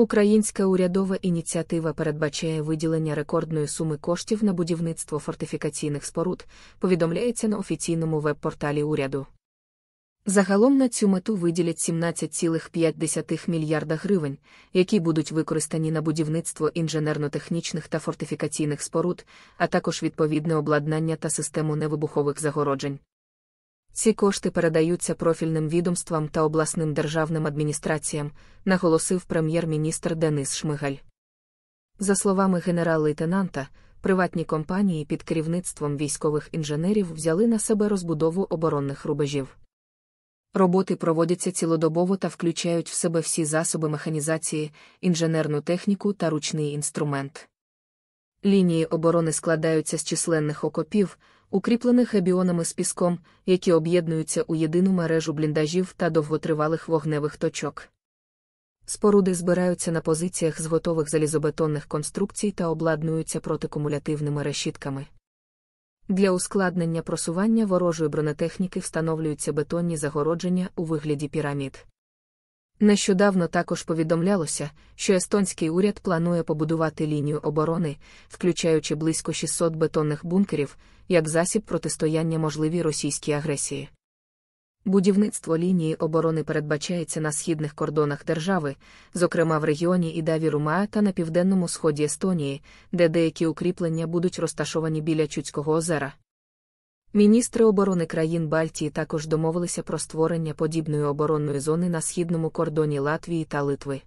Українська урядова ініціатива передбачає виділення рекордної суми коштів на будівництво фортифікаційних споруд, повідомляється на офіційному веб-порталі уряду. Загалом на цю мету виділять 17,5 мільярда гривень, які будуть використані на будівництво інженерно-технічних та фортифікаційних споруд, а також відповідне обладнання та систему невибухових загороджень. Ці кошти передаються профільним відомствам та обласним державним адміністраціям, наголосив прем'єр-міністр Денис Шмигаль. За словами генерал-лейтенанта, приватні компанії під керівництвом військових інженерів взяли на себе розбудову оборонних рубежів. Роботи проводяться цілодобово та включають в себе всі засоби механізації, інженерну техніку та ручний інструмент. Лінії оборони складаються з численних окопів укріплених ебіонами з піском, які об'єднуються у єдину мережу бліндажів та довготривалих вогневих точок. Споруди збираються на позиціях з готових залізобетонних конструкцій та обладнуються протикумулятивними решітками. Для ускладнення просування ворожої бронетехніки встановлюються бетонні загородження у вигляді пірамід. Нещодавно також повідомлялося, що естонський уряд планує побудувати лінію оборони, включаючи близько 600 бетонних бункерів, як засіб протистояння можливій російській агресії. Будівництво лінії оборони передбачається на східних кордонах держави, зокрема в регіоні Ідаві Румаа та на південному сході Естонії, де деякі укріплення будуть розташовані біля Чудського озера. Міністри оборони країн Бальтії також домовилися про створення подібної оборонної зони на східному кордоні Латвії та Литви.